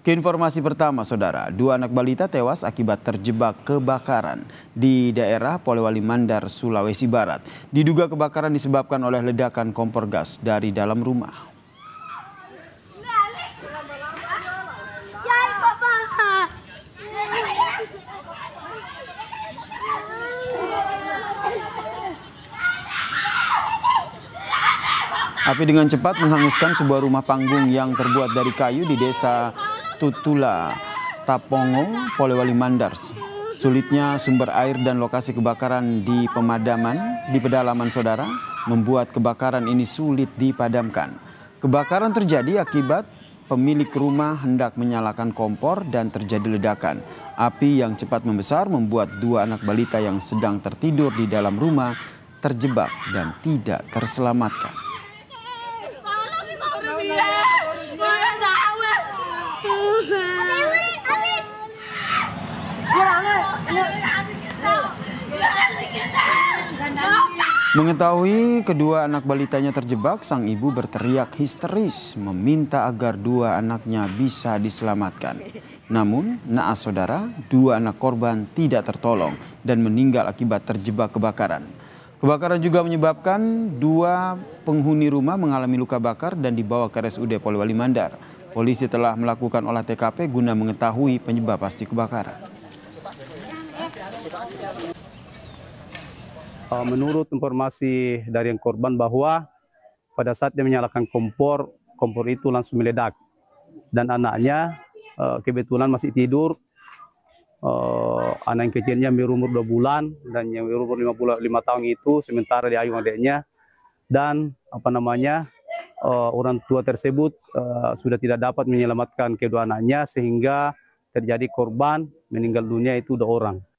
Ke informasi pertama, Saudara, dua anak balita tewas akibat terjebak kebakaran di daerah Polewali Mandar, Sulawesi Barat. Diduga kebakaran disebabkan oleh ledakan kompor gas dari dalam rumah. Api dengan cepat menghanguskan sebuah rumah panggung yang terbuat dari kayu di desa Tutula Tapongo, Polewali Mandars. Sulitnya sumber air dan lokasi kebakaran di pemadaman di pedalaman saudara membuat kebakaran ini sulit dipadamkan. Kebakaran terjadi akibat pemilik rumah hendak menyalakan kompor dan terjadi ledakan. Api yang cepat membesar membuat dua anak balita yang sedang tertidur di dalam rumah terjebak dan tidak terselamatkan. Tolong kita Mengetahui kedua anak balitanya terjebak, sang ibu berteriak histeris meminta agar dua anaknya bisa diselamatkan. Namun, naas saudara, dua anak korban tidak tertolong dan meninggal akibat terjebak kebakaran. Kebakaran juga menyebabkan dua penghuni rumah mengalami luka bakar dan dibawa ke RSUD Polewali Mandar. Polisi telah melakukan olah TKP guna mengetahui penyebab pasti kebakaran. Eh, menurut informasi dari yang korban bahwa pada saat dia menyalakan kompor, kompor itu langsung meledak. Dan anaknya eh, kebetulan masih tidur, eh, anak yang kecilnya berumur 2 bulan dan yang berumur 55 tahun itu sementara di ayung adiknya. Dan apa namanya, orang tua tersebut sudah tidak dapat menyelamatkan kedua anaknya sehingga terjadi korban meninggal dunia itu dua orang.